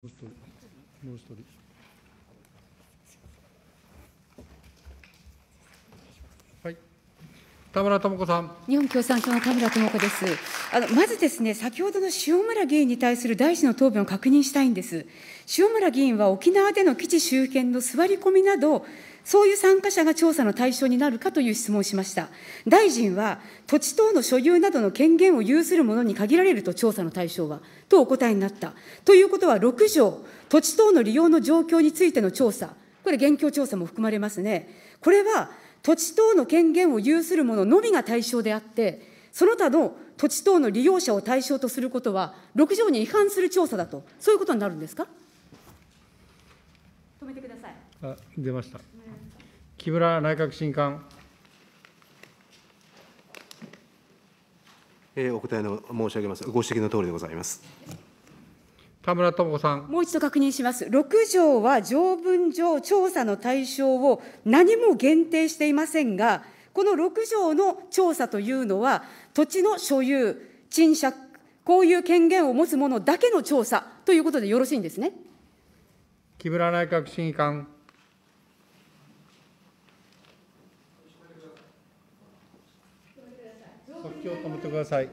もう一人。田村智子さん。日本共産党の田村智子です。あの、まずですね、先ほどの塩村議員に対する大臣の答弁を確認したいんです。塩村議員は沖縄での基地周辺の座り込みなど、そういう参加者が調査の対象になるかという質問をしました。大臣は、土地等の所有などの権限を有する者に限られると調査の対象は、とお答えになった。ということは、6条、土地等の利用の状況についての調査、これ、現況調査も含まれますね。これは、土地等の権限を有する者ののみが対象であって、その他の土地等の利用者を対象とすることは、6条に違反する調査だと、そういうことになるんですか。止めてください。あ出ました。木村内閣審官えお答えの申し上げます。ご指摘の通りでございます。田村智子さん。もう一度確認します。6条は条文上調査の対象を何も限定していませんが、この6条の調査というのは、土地の所有、賃借、こういう権限を持つ者だけの調査ということでよろしいんですね。木村内閣審議官。を止めてください。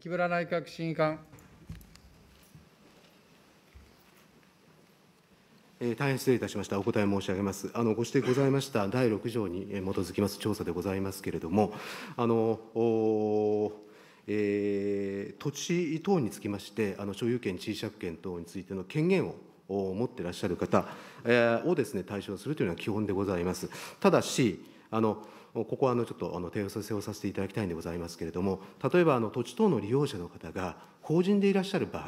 木村内閣審議官。大変失礼いたしました、お答え申し上げます、あのご指摘ございました第6条に基づきます調査でございますけれども、あのえー、土地等につきまして、あの所有権、地位借権等についての権限を持っていらっしゃる方をです、ね、対象するというのは基本でございます。ただしあのここはあのちょっとあの提案をさせていただきたいんでございますけれども、例えばあの土地等の利用者の方が法人でいらっしゃる場合、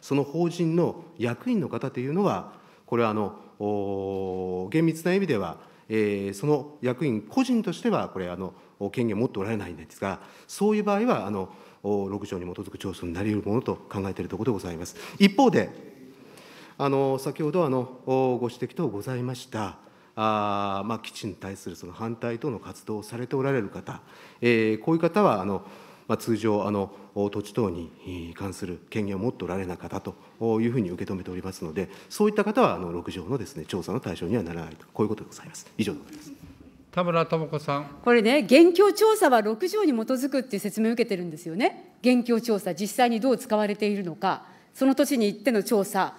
その法人の役員の方というのは、これはあの厳密な意味では、えー、その役員個人としては、これあの、権限を持っておられないんですが、そういう場合はあの、6条に基づく調査になりうるものと考えているところでございます。一方で、あの先ほどあのご指摘等ございました、あまあ、基地に対するその反対等の活動をされておられる方、えー、こういう方はあの、まあ、通常あの、土地等に関する権限を持っておられな方というふうに受け止めておりますので、そういった方はあの6条のです、ね、調査の対象にはならないと、こういうことでございます。以上でございます田村智子さんこれね、現況調査は6条に基づくっていう説明を受けてるんですよね、現況調査、実際にどう使われているのか、その土地に行っての調査、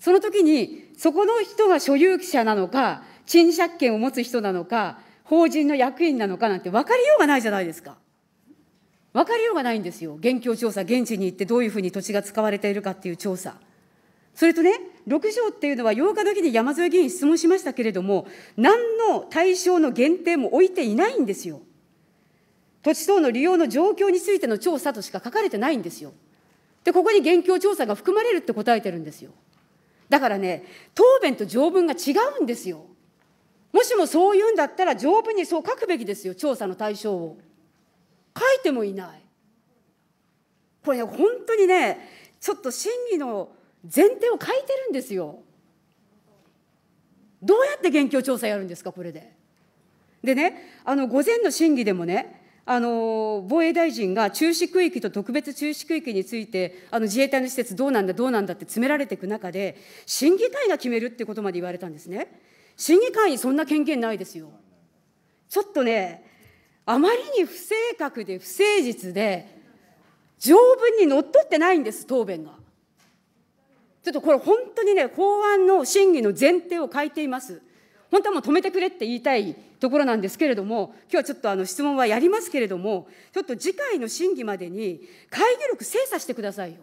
その時に、そこの人が所有者なのか、賃借権を持つ人なのか、法人の役員なのかなんて分かりようがないじゃないですか。分かりようがないんですよ。現況調査、現地に行ってどういうふうに土地が使われているかっていう調査。それとね、6条っていうのは8日時に山添議員質問しましたけれども、何の対象の限定も置いていないんですよ。土地等の利用の状況についての調査としか書かれてないんですよ。で、ここに現況調査が含まれるって答えてるんですよ。だからね、答弁と条文が違うんですよ。もしもそう言うんだったら、丈夫にそう書くべきですよ、調査の対象を。書いてもいない。これね、本当にね、ちょっと審議の前提を書いてるんですよ。どうやって現況調査やるんですか、これで。でね、あの午前の審議でもね、あの防衛大臣が中止区域と特別中止区域について、あの自衛隊の施設、どうなんだ、どうなんだって詰められていく中で、審議会が決めるってことまで言われたんですね。審議会にそんな権限ないですよ。ちょっとね、あまりに不正確で不誠実で、条文にのっとってないんです、答弁が。ちょっとこれ、本当にね、法案の審議の前提を変えています。本当はもう止めてくれって言いたいところなんですけれども、今日はちょっとあの質問はやりますけれども、ちょっと次回の審議までに会議力精査してくださいよ。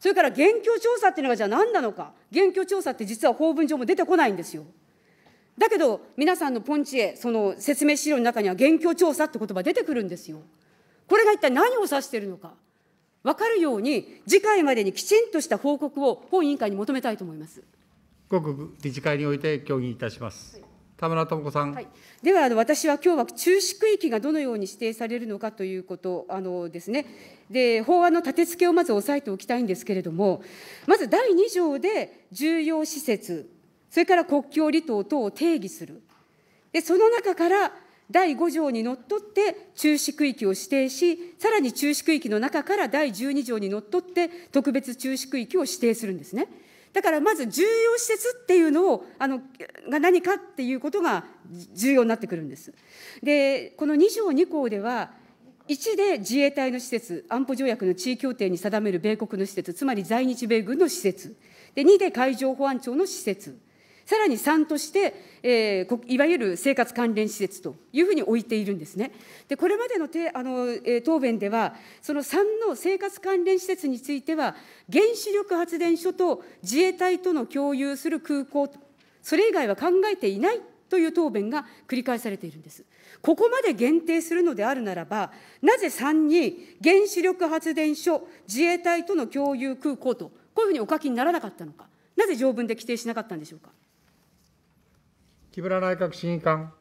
それから現況調査っていうのがじゃあ何なのか、現況調査って実は法文上も出てこないんですよ。だけど、皆さんのポンチへ、その説明資料の中には、現況調査って言葉出てくるんですよ。これが一体何を指しているのか、分かるように、次回までにきちんとした報告を本委員会に求めたいと思います。ごく理事会において協議いたします。田村智子さん、はい、ではあの、私は今日は中止区域がどのように指定されるのかということあのですねで、法案の立て付けをまず押さえておきたいんですけれども、まず第2条で、重要施設それから国境離島等を定義する。で、その中から第5条にのっとって中止区域を指定し、さらに中止区域の中から第12条にのっとって特別中止区域を指定するんですね。だからまず重要施設っていうのを、あの、が何かっていうことが重要になってくるんです。で、この2条2項では、1で自衛隊の施設、安保条約の地位協定に定める米国の施設、つまり在日米軍の施設。で、2で海上保安庁の施設。さらに3として、えー、いわゆる生活関連施設というふうに置いているんですね。でこれまでのてあの、えー、答弁では、その3の生活関連施設については、原子力発電所と自衛隊との共有する空港と、それ以外は考えていないという答弁が繰り返されているんです。ここまで限定するのであるならば、なぜ3に原子力発電所、自衛隊との共有空港と、こういうふうにお書きにならなかったのか、なぜ条文で規定しなかったんでしょうか。木村内閣審議官。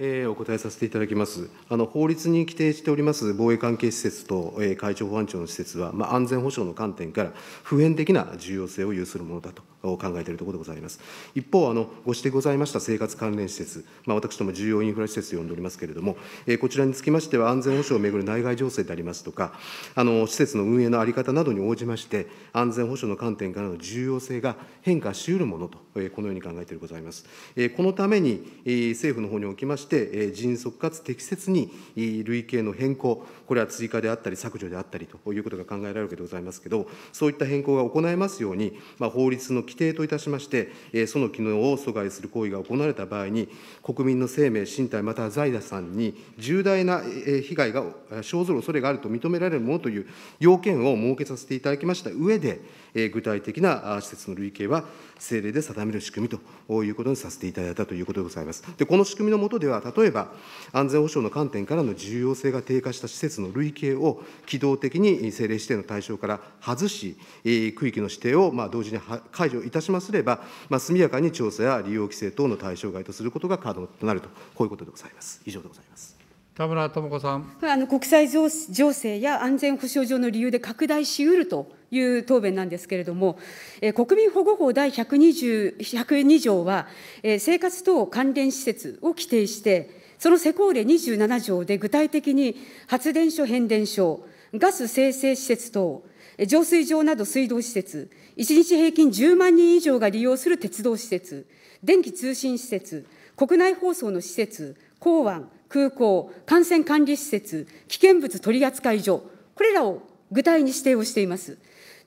えー、お答えさせていただきます。あの法律に規定しております防衛関係施設と、えー、海上保安庁の施設は、まあ、安全保障の観点から普遍的な重要性を有するものだとを考えているところでございます。一方、あのご指摘ございました生活関連施設、まあ、私ども重要インフラ施設と呼んでおりますけれども、えー、こちらにつきましては、安全保障をめぐる内外情勢でありますとか、あの施設の運営の在り方などに応じまして、安全保障の観点からの重要性が変化しうるものと、えー、このように考えているございます。えー、このために、えー、政府の方におきまして、えー、迅速かつ適切に、えー、類型の変更、これは追加であったり、削除であったりということが考えられるわけでございますけど、そういった変更が行えますように、まあ、法律の基規定といたしまして、その機能を阻害する行為が行われた場合に、国民の生命、身体、または財産に重大な被害が生ずるおそれがあると認められるものという要件を設けさせていただきましたうえで、具体的な施設の類型は政令で定める仕組みということにさせていただいたということでございます。でこの仕組みの下では、例えば安全保障の観点からの重要性が低下した施設の類型を機動的に政令指定の対象から外し、区域の指定をま同時に解除いたしますれば、ま速やかに調査や利用規制等の対象外とすることが可能となると、こういうことでございます。以上でございます。田村智子さん。あの国際情勢や安全保障上の理由で拡大しうるという答弁なんですけれども、え国民保護法第120 102条は、え生活等関連施設を規定して、その施行令27条で具体的に発電所、変電所、ガス生成施設等、浄水場など水道施設、1日平均10万人以上が利用する鉄道施設、電気通信施設、国内放送の施設、港湾、空港、感染管理施設、危険物取扱所、これらを具体に指定をしています。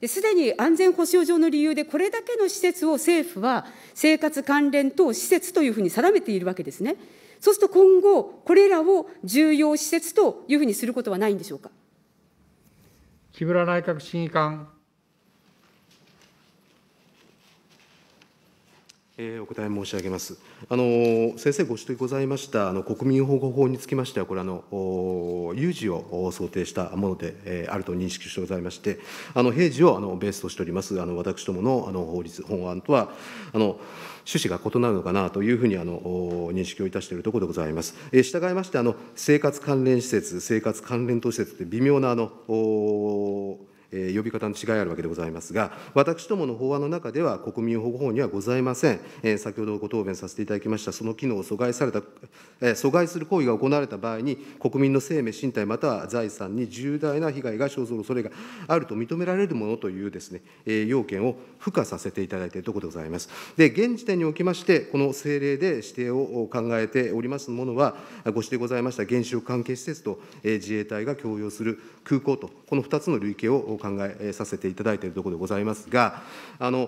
すでに安全保障上の理由で、これだけの施設を政府は生活関連等施設というふうに定めているわけですね。そうすると今後、これらを重要施設というふうにすることはないんでしょうか。木村内閣審議官。お答え申し上げます。先生ご指摘ございました国民保護法につきましては、これ、有事を想定したものであると認識してございまして、平時をベースとしております私どもの法律、法案とは、趣旨が異なるのかなというふうに認識をいたしているところでございます。従いまして、生活関連施設、生活関連都市設って微妙なえ呼び方の違いあるわけでございますが、私どもの法案の中では国民保護法にはございません。え先ほどご答弁させていただきました、その機能を阻害された、え阻害する行為が行われた場合に、国民の生命、身体、または財産に重大な被害が生ずる恐れがあると認められるものというですね、え要件を付加させていただいているところでございます。で、現時点におきまして、この政令で指定を考えておりますものは、ご指定ございました原子力関係施設と、え自衛隊が共用する空港と、この2つの類型をを考えさせていただいているところでございますが、あの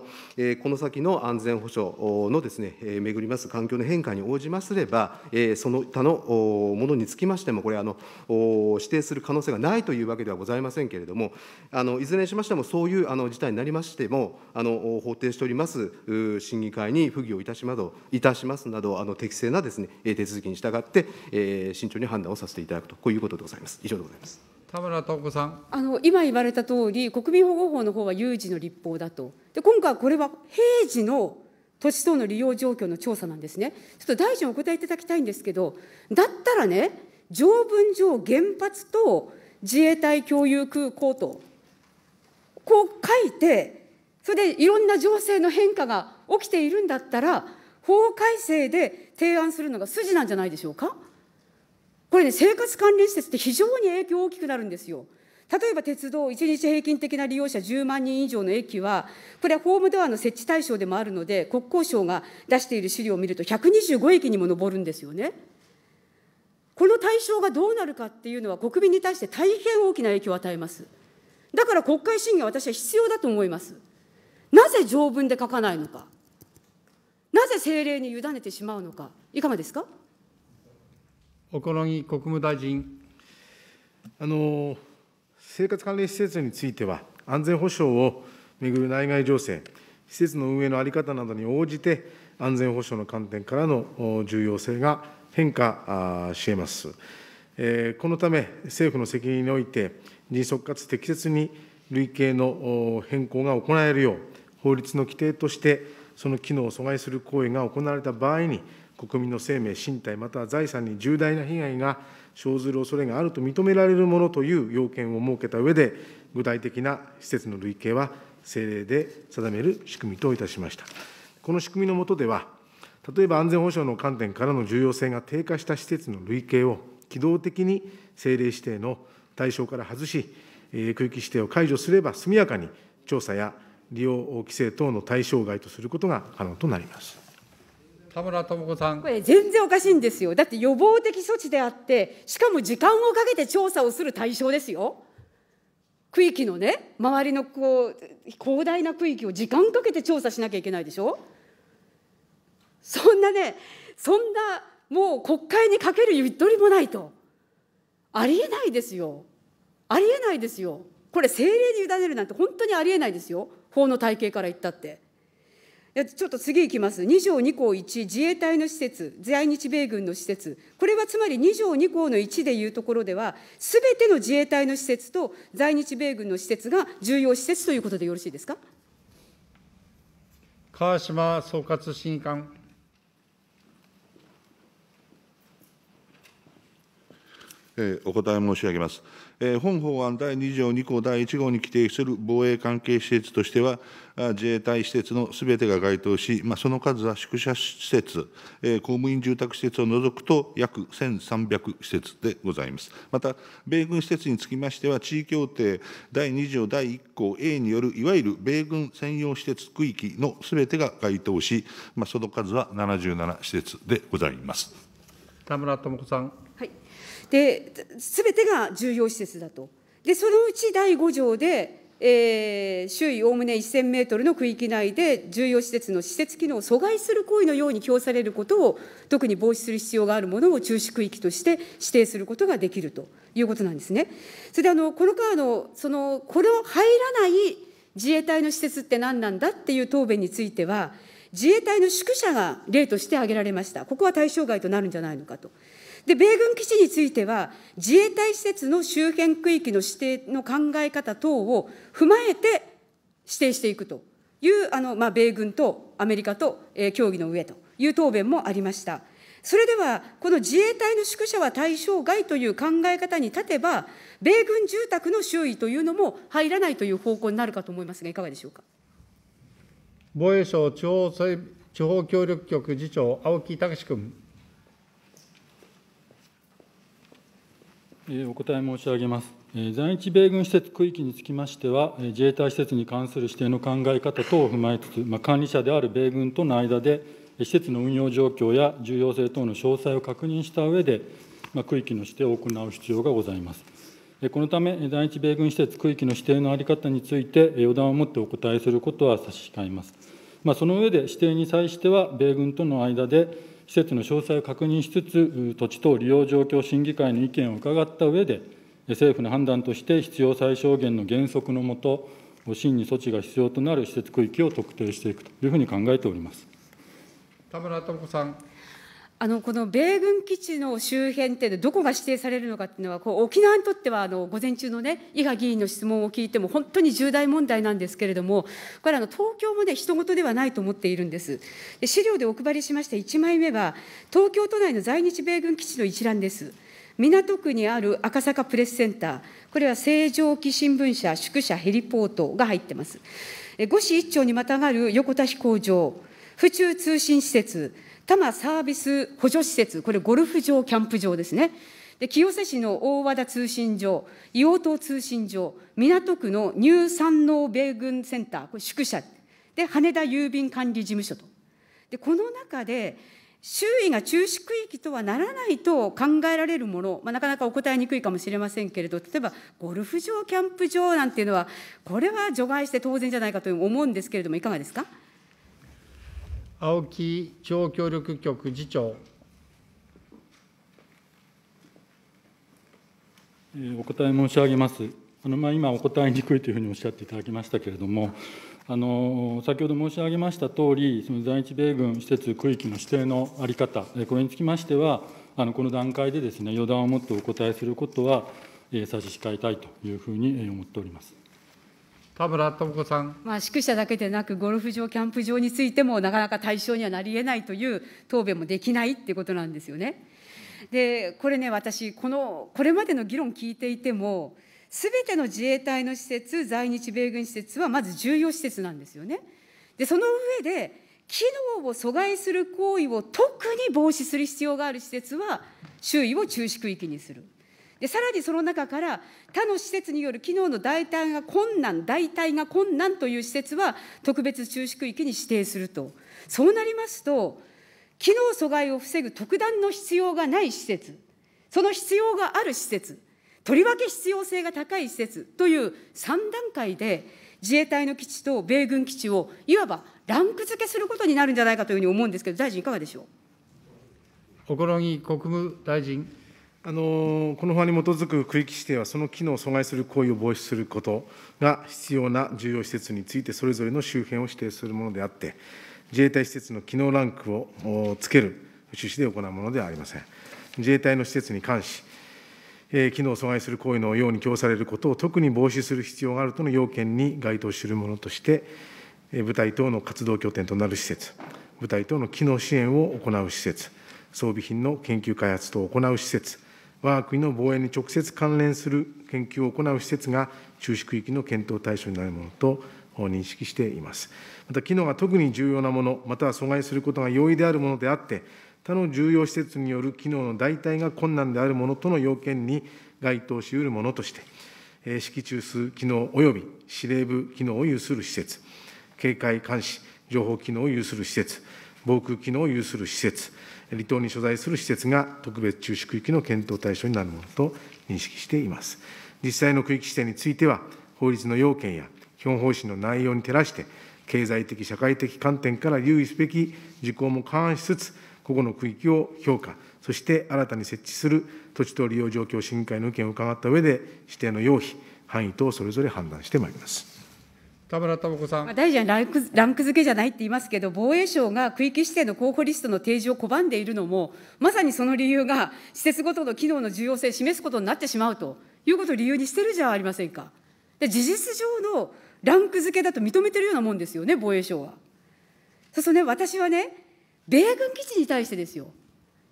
この先の安全保障のです、ね、巡ります環境の変化に応じますれば、その他のものにつきましても、これあの、指定する可能性がないというわけではございませんけれども、あのいずれにしましても、そういうあの事態になりましても、あの法定しております審議会に不義をいたしまどいたしますなど、あの適正なです、ね、手続きに従って、慎重に判断をさせていただくと、こういうことでございます。以上でございます。田村智子さんあの今言われた通り、国民保護法の方は有事の立法だと、で今回、はこれは平時の土地等の利用状況の調査なんですね、ちょっと大臣お答えいただきたいんですけど、だったらね、条文上、原発と自衛隊共有空港と、こう書いて、それでいろんな情勢の変化が起きているんだったら、法改正で提案するのが筋なんじゃないでしょうか。これね、生活関連施設って非常に影響大きくなるんですよ。例えば鉄道、1日平均的な利用者10万人以上の駅は、これはホームドアの設置対象でもあるので、国交省が出している資料を見ると、125駅にも上るんですよね。この対象がどうなるかっていうのは、国民に対して大変大きな影響を与えます。だから国会審議は私は必要だと思います。なぜ条文で書かないのか、なぜ政令に委ねてしまうのか、いかがですか。小此木国務大臣。あの生活関連施設については、安全保障をめぐる内外情勢、施設の運営の在り方などに応じて、安全保障の観点からの重要性が変化しえます。このため、政府の責任において、迅速かつ適切に類型の変更が行えるよう、法律の規定として、その機能を阻害する行為が行われた場合に、国民の生命、身体、または財産に重大な被害が生ずる恐れがあると認められるものという要件を設けた上で、具体的な施設の類型は政令で定める仕組みといたしました。この仕組みの下では、例えば安全保障の観点からの重要性が低下した施設の類型を機動的に政令指定の対象から外し、え区域指定を解除すれば速やかに調査や利用規制等の対象外とすることが可能となります。田村智子さん。これ全然おかしいんですよ。だって予防的措置であって、しかも時間をかけて調査をする対象ですよ。区域のね、周りのこう広大な区域を時間かけて調査しなきゃいけないでしょ。そんなね、そんなもう国会にかけるゆとりもないと。ありえないですよ。ありえないですよ。これ政令に委ねるなんて本当にありえないですよ。法の体系から言ったって。ちょっと次いきます。2条2項1、自衛隊の施設、在日米軍の施設、これはつまり2条2項の1でいうところでは、すべての自衛隊の施設と在日米軍の施設が重要施設ということでよろしいですか。川島総括審議官。お答え申し上げます。本法案第2条2項第1号に規定する防衛関係施設としては、自衛隊施設のすべてが該当し、その数は宿舎施設、公務員住宅施設を除くと約1300施設でございます。また、米軍施設につきましては、地位協定第2条第1項 A による、いわゆる米軍専用施設区域のすべてが該当し、その数は77施設でございます。田村智子さん。ですべてが重要施設だと。で、そのうち第5条で、えー、周囲おおむね1000メートルの区域内で重要施設の施設機能を阻害する行為のように供されることを特に防止する必要があるものを中止区域として指定することができるということなんですね。それであのこの間のそのこの入らない自衛隊の施設って何なんだっていう答弁については自衛隊の宿舎が例として挙げられました。ここは対象外となるんじゃないのかと。で、米軍基地については、自衛隊施設の周辺区域の指定の考え方等を踏まえて指定していくという、あの、まあ、米軍とアメリカと、えー、協議の上という答弁もありました。それでは、この自衛隊の宿舎は対象外という考え方に立てば、米軍住宅の周囲というのも入らないという方向になるかと思いますが、いかがでしょうか。防衛省地方地方協力局次長、青木隆君。お答え申し上げます。在日米軍施設区域につきましては、自衛隊施設に関する指定の考え方等を踏まえつつ、まあ、管理者である米軍との間で、施設の運用状況や重要性等の詳細を確認した上で、まあ、区域の指定を行う必要がございます。このため、在日米軍施設区域の指定の在り方について、予断をもってお答えすることは差し控えます。まあ、その上で指定に際しては、米軍との間で施設の詳細を確認しつつ、土地等利用状況審議会の意見を伺った上で、政府の判断として必要最小限の原則のもと、真に措置が必要となる施設区域を特定していくというふうに考えております。田村智子さん。あのこの米軍基地の周辺ってどこが指定されるのかっていうのはこう沖縄にとってはあの午前中のね伊賀議員の質問を聞いても本当に重大問題なんですけれどもこれ東京もね人事ではないと思っているんですで資料でお配りしました1枚目は東京都内の在日米軍基地の一覧です港区にある赤坂プレスセンターこれは成城期新聞社宿舎ヘリポートが入ってます五市一町にまたがる横田飛行場府中通信施設多摩サービス補助施設、これ、ゴルフ場、キャンプ場ですね。で清瀬市の大和田通信所、硫黄島通信所、港区のニュー山王米軍センター、これ宿舎、で羽田郵便管理事務所と。でこの中で周囲が中止区域とはならないと考えられるもの、まあ、なかなかお答えにくいかもしれませんけれど、例えばゴルフ場、キャンプ場なんていうのは、これは除外して当然じゃないかと思うんですけれども、いかがですか。青木地方協力局次長。お答え申し上げます。あのまあ、今、お答えにくいというふうにおっしゃっていただきましたけれども、あの先ほど申し上げましたとおり、その在日米軍施設区域の指定の在り方、これにつきましては、あのこの段階でです、ね、予断をもってお答えすることは、え差し控えたいというふうに思っております。田村智子さん。まあ、宿舎だけでなく、ゴルフ場、キャンプ場についても、なかなか対象にはなりえないという答弁もできないっていうことなんですよね。で、これね、私、この、これまでの議論聞いていても、すべての自衛隊の施設、在日米軍施設は、まず重要施設なんですよね。で、その上で、機能を阻害する行為を特に防止する必要がある施設は、周囲を中止区域にする。でさらにその中から他の施設による機能の代替が困難、代替が困難という施設は特別注視区域に指定すると。そうなりますと、機能阻害を防ぐ特段の必要がない施設、その必要がある施設、とりわけ必要性が高い施設という3段階で、自衛隊の基地と米軍基地をいわばランク付けすることになるんじゃないかというふうに思うんですけど、大臣、いかがでしょう。小国務大臣。あのこの法案に基づく区域指定は、その機能を阻害する行為を防止することが必要な重要施設について、それぞれの周辺を指定するものであって、自衛隊施設の機能ランクをつける趣旨で行うものではありません。自衛隊の施設に関し、機能を阻害する行為のように供されることを特に防止する必要があるとの要件に該当するものとして、部隊等の活動拠点となる施設、部隊等の機能支援を行う施設、装備品の研究開発等を行う施設、我が国の防衛に直接関連する研究を行う施設が中止区域の検討対象になるものと認識しています。また、機能が特に重要なもの、または阻害することが容易であるものであって、他の重要施設による機能の代替が困難であるものとの要件に該当しうるものとして、指揮中枢機能及び司令部機能を有する施設、警戒監視、情報機能を有する施設、防空機能を有する施設、離島に所在する施設が特別注視区域の検討対象になるものと認識しています。実際の区域指定については、法律の要件や基本方針の内容に照らして、経済的、社会的観点から留意すべき事項も勘案しつつ、個々の区域を評価、そして新たに設置する土地等利用状況審議会の意見を伺った上で、指定の要否、範囲等それぞれ判断してまいります。田村智子さん。まあ、大臣ランクランク付けじゃないって言いますけど、防衛省が区域指定の候補リストの提示を拒んでいるのも、まさにその理由が、施設ごとの機能の重要性を示すことになってしまうということを理由にしてるじゃありませんか。で事実上のランク付けだと認めてるようなもんですよね、防衛省は。そうするとね、私はね、米軍基地に対してですよ、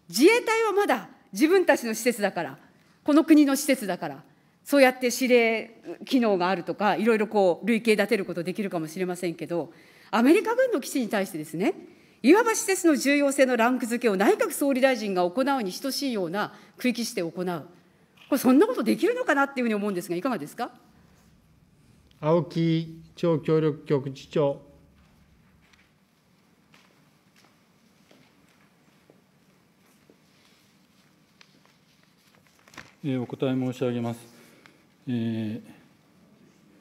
自衛隊はまだ自分たちの施設だから、この国の施設だから。そうやって指令機能があるとか、いろいろこう、類型立てることできるかもしれませんけど、アメリカ軍の基地に対してですね、いわば施設の重要性のランク付けを内閣総理大臣が行うに等しいような区域指定を行う、これ、そんなことできるのかなっていうふうに思うんですが、いかがですか。青木町協力局次長。お答え申し上げます。えー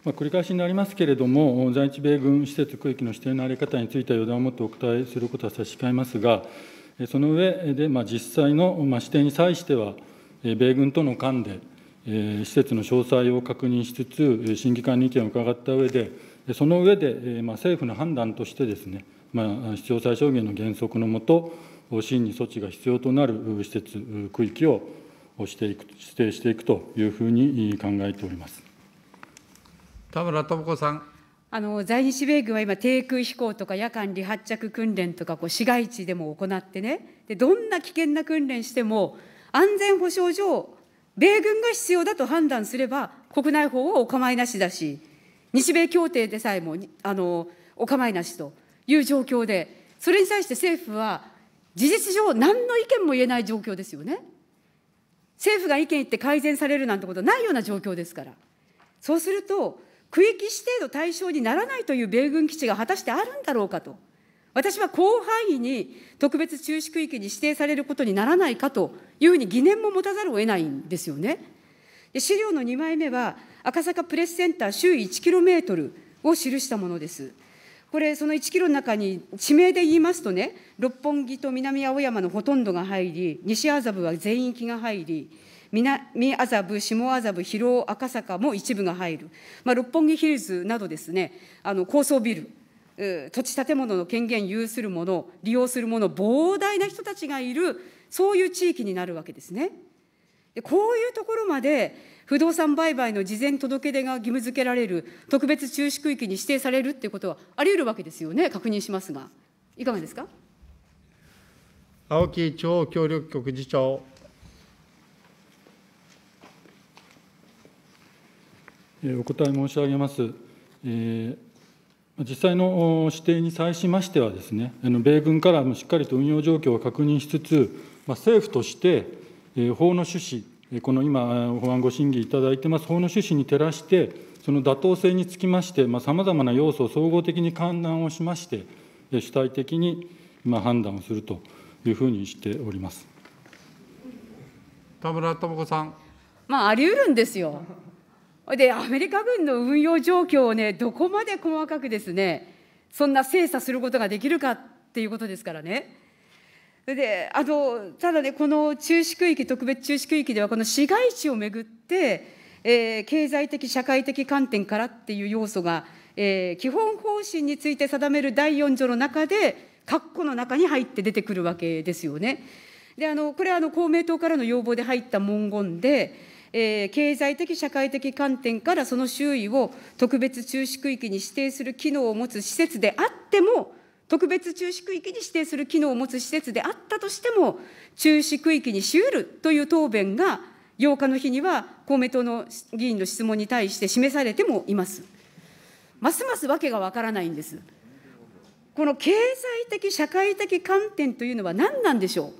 ま繰り返しになりますけれども、在日米軍施設区域の指定の在り方については予断をもってお答えすることは差し控えますが、その上で、まあ、実際の、ま指定に際しては、米軍との間で、施設の詳細を確認しつつ、審議会に意見を伺った上で、その上で、ま政府の判断としてですね、ま必要最小限の原則のもと、真に措置が必要となる施設区域ををしていく指定していくというふうに考えております田村智子さん。あの在日米軍は今、低空飛行とか夜間離発着訓練とかこう市街地でも行ってねで、どんな危険な訓練しても、安全保障上、米軍が必要だと判断すれば、国内法はお構いなしだし、日米協定でさえもあのお構いなしという状況で、それに対して政府は、事実上、何の意見も言えない状況ですよね。政府が意見言って改善されるなんてことないような状況ですから。そうすると、区域指定の対象にならないという米軍基地が果たしてあるんだろうかと、私は広範囲に特別中止区域に指定されることにならないかというふうに疑念も持たざるを得ないんですよね。で資料の2枚目は、赤坂プレスセンター周囲1キロメートルを記したものです。これ、その1キロの中に地名で言いますとね、六本木と南青山のほとんどが入り、西麻布は全域が入り、南麻布、下麻布、広尾、赤坂も一部が入る、まあ、六本木ヒルズなどですね、あの高層ビル、土地建物の権限有するもの、利用するもの、膨大な人たちがいる、そういう地域になるわけですね。でこういうところまで不動産売買の事前届出が義務付けられる特別注視区域に指定されるっていうことはあり得るわけですよね、確認しますが、いかがですか。青木地方協力局次長。お答え申し上げます。えー実際の指定に際しましてはです、ね、米軍からもしっかりと運用状況を確認しつつ、政府として法の趣旨この今、法案ご審議いただいてます法の趣旨に照らして、その妥当性につきまして、さまざ、まな要素を総合的に勘案をしまして、主体的に判断をするというふうにしております田村智子さん。まあ、あり得るんですよ。で、アメリカ軍の運用状況をね、どこまで細かくですね、そんな精査することができるかっていうことですからね。であのただね、この中止区域、特別中止区域では、この市街地をめぐって、えー、経済的、社会的観点からっていう要素が、えー、基本方針について定める第4条の中で、括弧の中に入って出てくるわけですよね。であのこれはあの公明党からの要望で入った文言で、えー、経済的、社会的観点からその周囲を特別中止区域に指定する機能を持つ施設であっても、特別注視区域に指定する機能を持つ施設であったとしても、注視区域にしうるという答弁が、8日の日には公明党の議員の質問に対して示されてもいます。ますますわけがわからないんです。この経済的、社会的観点というのは何なんでしょう。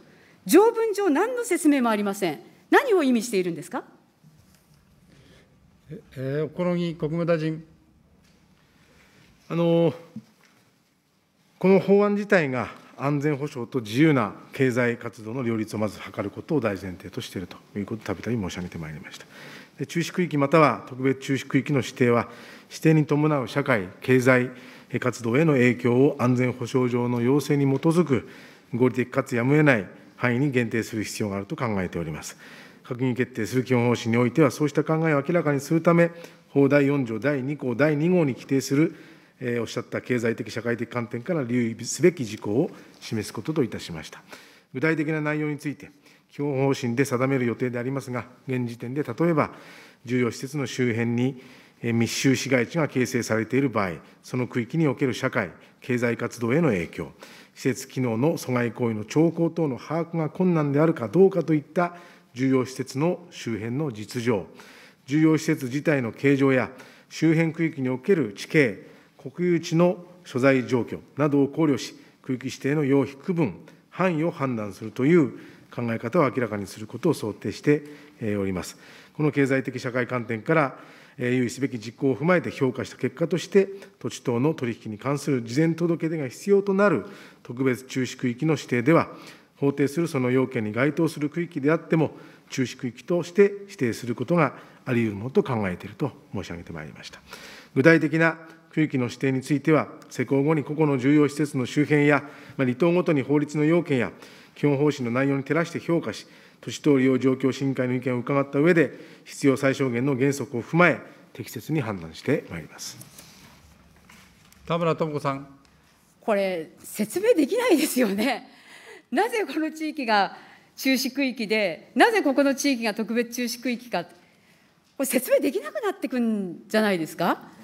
条文上、何の説明もありません。何を意味しているんですか。えー、小此木国務大臣。あのこの法案自体が安全保障と自由な経済活動の両立をまず図ることを大前提としているということをたびたび申し上げてまいりました。で中止区域または特別中止区域の指定は、指定に伴う社会、経済活動への影響を安全保障上の要請に基づく合理的かつやむを得ない範囲に限定する必要があると考えております。閣議決定する基本方針においては、そうした考えを明らかにするため、法第4条第2項第2号に規定するおっしゃった経済的、社会的観点から留意すべき事項を示すことといたしました。具体的な内容について、基本方針で定める予定でありますが、現時点で例えば、重要施設の周辺に密集市街地が形成されている場合、その区域における社会、経済活動への影響、施設機能の阻害行為の兆候等の把握が困難であるかどうかといった重要施設の周辺の実情、重要施設自体の形状や周辺区域における地形、国有地の所在状況などを考慮し、区域指定の要否区分、範囲を判断するという考え方を明らかにすることを想定しております。この経済的社会観点から、有意すべき実行を踏まえて評価した結果として、土地等の取引に関する事前届出が必要となる特別中止区域の指定では、法定するその要件に該当する区域であっても、中止区域として指定することがあり得るものと考えていると申し上げてまいりました。具体的な区域の指定については、施行後に個々の重要施設の周辺や、離島ごとに法律の要件や、基本方針の内容に照らして評価し、都市等利用状況審議会の意見を伺った上で、必要最小限の原則を踏まえ、適切に判断してまいります田村智子さん。これ、説明できないですよね。なぜこの地域が中止区域で、なぜここの地域が特別中止区域か、これ、説明できなくなってくんじゃないですか。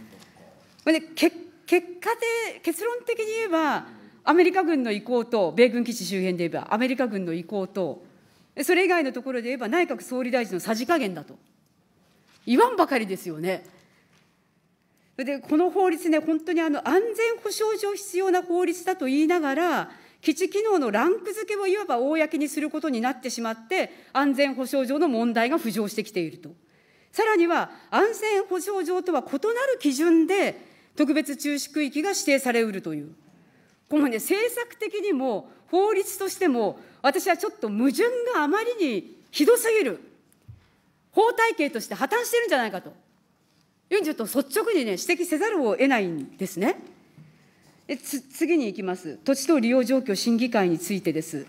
で結結果で結論的に言えばアメリカ軍の意向と米軍基地周辺で言えばアメリカ軍の意向とそれ以外のところで言えば内閣総理大臣のさじ加減だと言わんばかりですよね。でこの法律ね、本当にあの安全保障上必要な法律だと言いながら、基地機能のランク付けをいわば公にすることになってしまって、安全保障上の問題が浮上してきていると。さらには、安全保障上とは異なる基準で、特別注視区域が指定されうるという、このね、政策的にも法律としても、私はちょっと矛盾があまりにひどすぎる、法体系として破綻してるんじゃないかと、いうにちょっと率直にね、指摘せざるを得ないんですね。で次に行きます、土地等利用状況審議会についてです。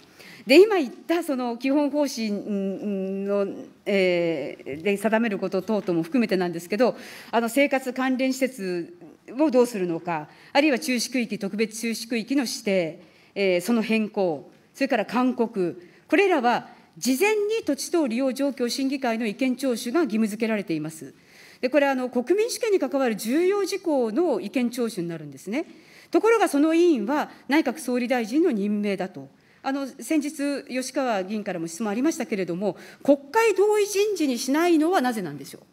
で、今言ったその基本方針の、えー、で定めること等々も含めてなんですけど、あの生活関連施設をどうするのか、あるいは中止区域、特別中止区域の指定、えー、その変更、それから勧告、これらは事前に土地等利用状況審議会の意見聴取が義務付けられています。でこれあの、国民主権に関わる重要事項の意見聴取になるんですね。ところがその委員は内閣総理大臣の任命だと。あの先日、吉川議員からも質問ありましたけれども、国会同意人事にしないのはなぜなんでしょう。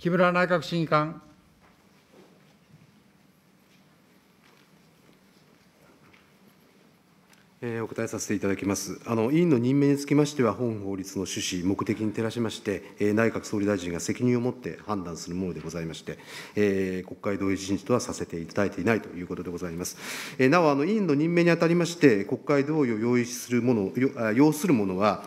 木村内閣審議官。お答えさせていただきます。あの委員の任命につきましては、本法律の趣旨、目的に照らしまして、内閣総理大臣が責任を持って判断するものでございまして、えー、国会同意人事とはさせていただいていないということでございます。えー、なおあの、委員の任命にあたりまして、国会同意を要するもの要するものは、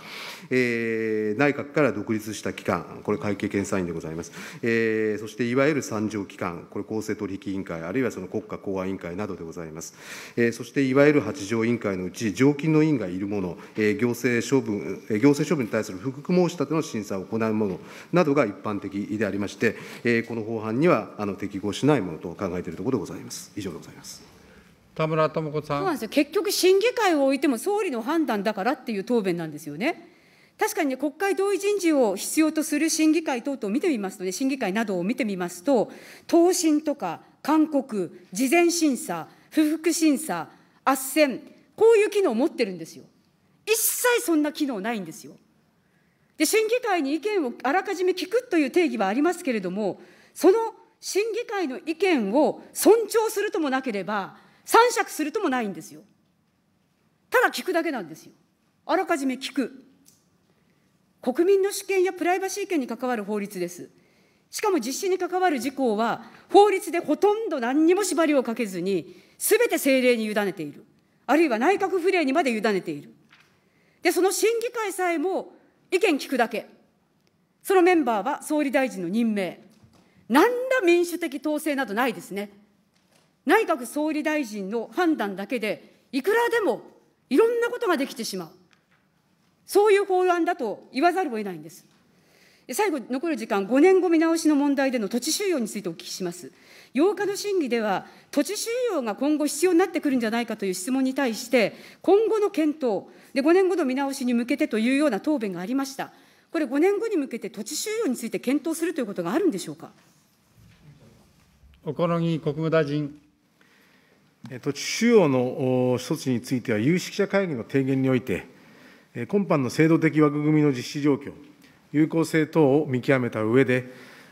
えー、内閣から独立した機関、これ、会計検査院でございます、えー、そしていわゆる参上機関、これ、公正取引委員会、あるいはその国家公安委員会などでございます、えー、そしていわゆる8条委員会のうち、常勤の委員がいるもの、えー、行政処分、えー、行政処分に対する不服申し立ての審査を行うものなどが一般的でありまして、えー、この法案にはあの適合しないものと考えているところでございます。以上でございます。田村智子さん結局、審議会を置いても総理の判断だからっていう答弁なんですよね。確かに、ね、国会同意人事を必要とする審議会等々を見てみますとね、審議会などを見てみますと、答申とか、勧告、事前審査、不服審査、斡旋、こういう機能を持ってるんですよ。一切そんな機能ないんですよ。で、審議会に意見をあらかじめ聞くという定義はありますけれども、その審議会の意見を尊重するともなければ、参酌するともないんですよ。ただ聞くだけなんですよ。あらかじめ聞く。国民の主権やプライバシー権に関わる法律です。しかも実施に関わる事項は、法律でほとんど何にも縛りをかけずに、すべて政令に委ねている。あるいは内閣府令にまで委ねている。で、その審議会さえも意見聞くだけ。そのメンバーは総理大臣の任命。何ら民主的統制などないですね。内閣総理大臣の判断だけで、いくらでもいろんなことができてしまう。そういう法案だと言わざるを得ないんです。最後、残る時間、5年後見直しの問題での土地収用についてお聞きします。8日の審議では、土地収用が今後必要になってくるんじゃないかという質問に対して、今後の検討、で5年後の見直しに向けてというような答弁がありました。これ、5年後に向けて土地収用について検討するということがあるんでしょうか。小木国務大臣。土地収用の措置については、有識者会議の提言において、今般の制度的枠組みの実施状況、有効性等を見極めた上で、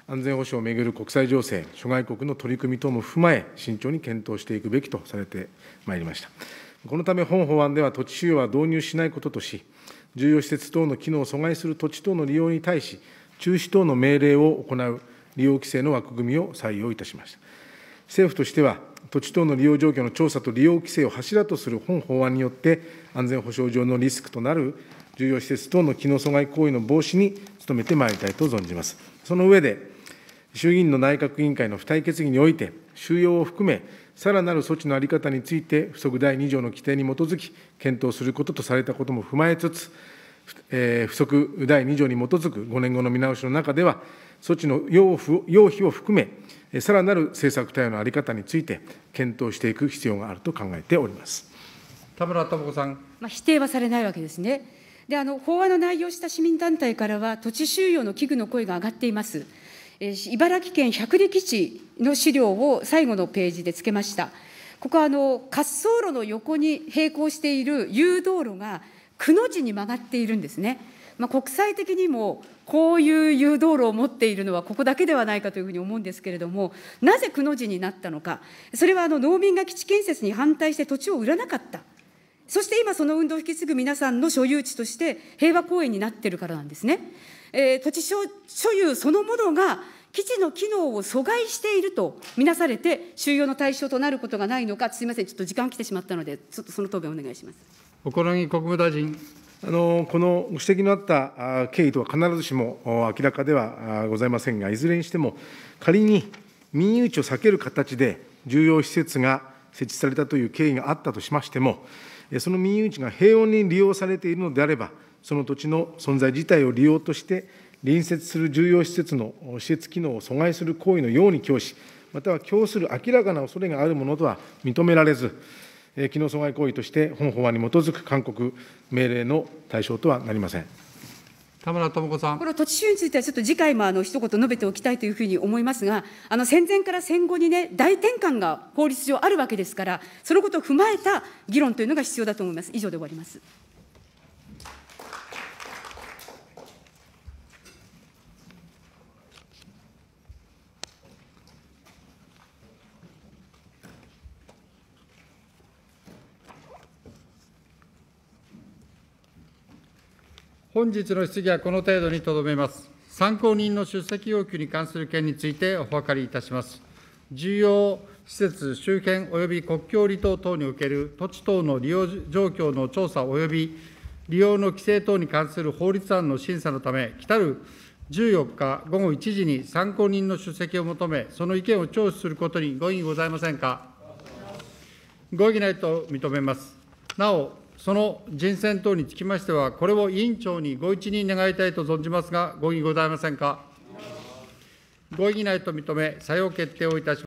安全保障をめぐる国際情勢、諸外国の取り組み等も踏まえ、慎重に検討していくべきとされてまいりました。このため、本法案では土地使用は導入しないこととし、重要施設等の機能を阻害する土地等の利用に対し、中止等の命令を行う利用規制の枠組みを採用いたしました。政府としては、土地等の利用状況の調査と利用規制を柱とする本法案によって、安全保障上のリスクとなる重要施設等の機能阻害行為の防止に努めてまいりたいと存じます。その上で、衆議院の内閣委員会の付帯決議において、収容を含め、さらなる措置の在り方について、不足第2条の規定に基づき、検討することとされたことも踏まえつつ、不足第2条に基づく5年後の見直しの中では、措置の要否を含め、さらなる政策対応の在り方について、検討していく必要があると考えております田村智子さん。まあ、否定はされないわけですね。であの法案の内容をした市民団体からは、土地収容の危惧の声が上がっています。え茨城県百里基地の資料を最後のページでつけました。ここはあの滑走路の横に並行している誘導路が、くの字に曲がっているんですね。まあ、国際的にもこういう誘導路を持っているのはここだけではないかというふうに思うんですけれども、なぜくの字になったのか、それはあの農民が基地建設に反対して土地を売らなかった、そして今、その運動を引き継ぐ皆さんの所有地として平和公園になってるからなんですね。えー、土地所有そのものが基地の機能を阻害していると見なされて、収容の対象となることがないのか、すみません、ちょっと時間来てしまったので、ちょっとその答弁お願いします。小此木国務大臣。のこのご指摘のあった経緯とは必ずしも明らかではございませんが、いずれにしても、仮に民有地を避ける形で重要施設が設置されたという経緯があったとしましても、その民有地が平穏に利用されているのであれば、その土地の存在自体を利用として、隣接する重要施設の施設機能を阻害する行為のように供し、または供する明らかな恐れがあるものとは認められず、機能阻害行為として本法案に基づく勧告命令の対象とはなりません。田村智子さんこの土地収については、ちょっと次回もあの一言述べておきたいというふうに思いますが、あの戦前から戦後にね、大転換が法律上あるわけですから、そのことを踏まえた議論というのが必要だと思います。以上で終わります。本日の質疑はこの程度にとどめます。参考人の出席要求に関する件についてお諮りいたします。重要施設周辺及び国境離島等における土地等の利用状況の調査及び利用の規制等に関する法律案の審査のため、来る14日午後1時に参考人の出席を求め、その意見を聴取することにご異議ございませんか。ご異議ないと認めます。なお、その人選等につきましては、これを委員長にご一任願いたいと存じますが、ご異議ございませんか。ご異議ないと認め、作用決定をいたします。